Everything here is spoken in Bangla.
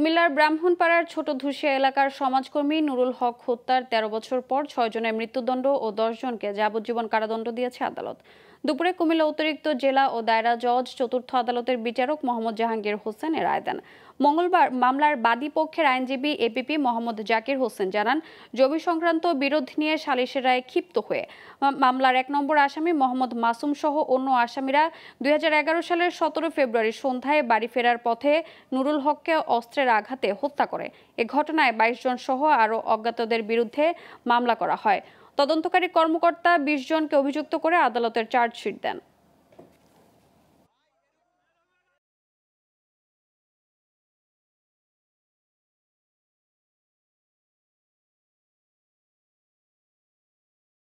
কুমিল্লার ব্রাহ্মণপাড়ার ছোট ধুসিয়া এলাকার সমাজকর্মী নুরুল হক হত্যার তেরো বছর পর ছয়জনের মৃত্যুদণ্ড ও দশজনকে যাবজ্জীবন কারাদণ্ড দিয়েছে আদালত দুপুরে কুমিল্লা অতিরিক্ত জেলা ও দায়রা জজ চতুর্থ আদালতের বিচারক মোহাম্মদ জাহাঙ্গীর হোসেন রায় দেন মঙ্গলবার মামলার বাদী পক্ষের আইনজীবী এপিপি মোহাম্মদ জাকির হোসেন জানান জমি সংক্রান্ত বিরোধ নিয়ে সালিসের রায় ক্ষিপ্ত হয়ে মামলার এক নম্বর আসামি মোহাম্মদ মাসুম সহ অন্য আসামিরা দুই সালের সতেরো ফেব্রুয়ারি সন্ধ্যায় বাড়ি ফেরার পথে নুরুল হককে অস্ত্রের আঘাতে হত্যা করে এ ঘটনায় বাইশ জন সহ আরও অজ্ঞাতদের বিরুদ্ধে মামলা করা হয় তদন্তকারী কর্মকর্তা বিশ জনকে অভিযুক্ত করে আদালতের চার্জশিট দেন